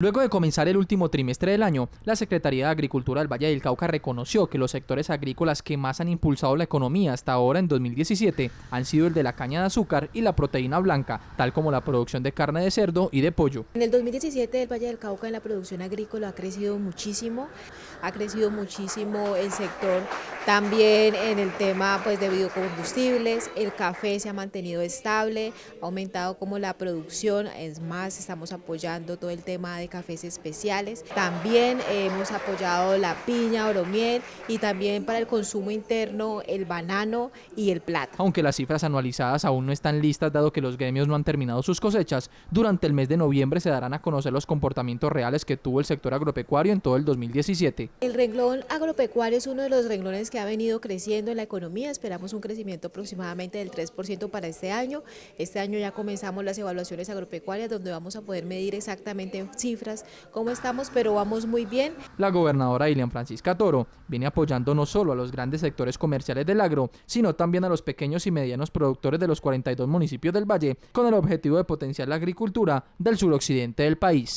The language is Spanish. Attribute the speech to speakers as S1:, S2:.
S1: Luego de comenzar el último trimestre del año, la Secretaría de Agricultura del Valle del Cauca reconoció que los sectores agrícolas que más han impulsado la economía hasta ahora en 2017 han sido el de la caña de azúcar y la proteína blanca, tal como la producción de carne de cerdo y de pollo.
S2: En el 2017 el Valle del Cauca en la producción agrícola ha crecido muchísimo, ha crecido muchísimo el sector también en el tema pues, de biocombustibles, el café se ha mantenido estable, ha aumentado como la producción, es más, estamos apoyando todo el tema de cafés especiales. También hemos apoyado la piña, oromiel y también para el consumo interno el banano y el plata.
S1: Aunque las cifras anualizadas aún no están listas dado que los gremios no han terminado sus cosechas, durante el mes de noviembre se darán a conocer los comportamientos reales que tuvo el sector agropecuario en todo el 2017.
S2: El renglón agropecuario es uno de los renglones que ha venido creciendo en la economía. Esperamos un crecimiento aproximadamente del 3% para este año. Este año ya comenzamos las evaluaciones agropecuarias donde vamos a poder medir exactamente en cifras cómo estamos, pero vamos muy bien.
S1: La gobernadora Ilian Francisca Toro viene apoyando no solo a los grandes sectores comerciales del agro, sino también a los pequeños y medianos productores de los 42 municipios del Valle, con el objetivo de potenciar la agricultura del suroccidente del país.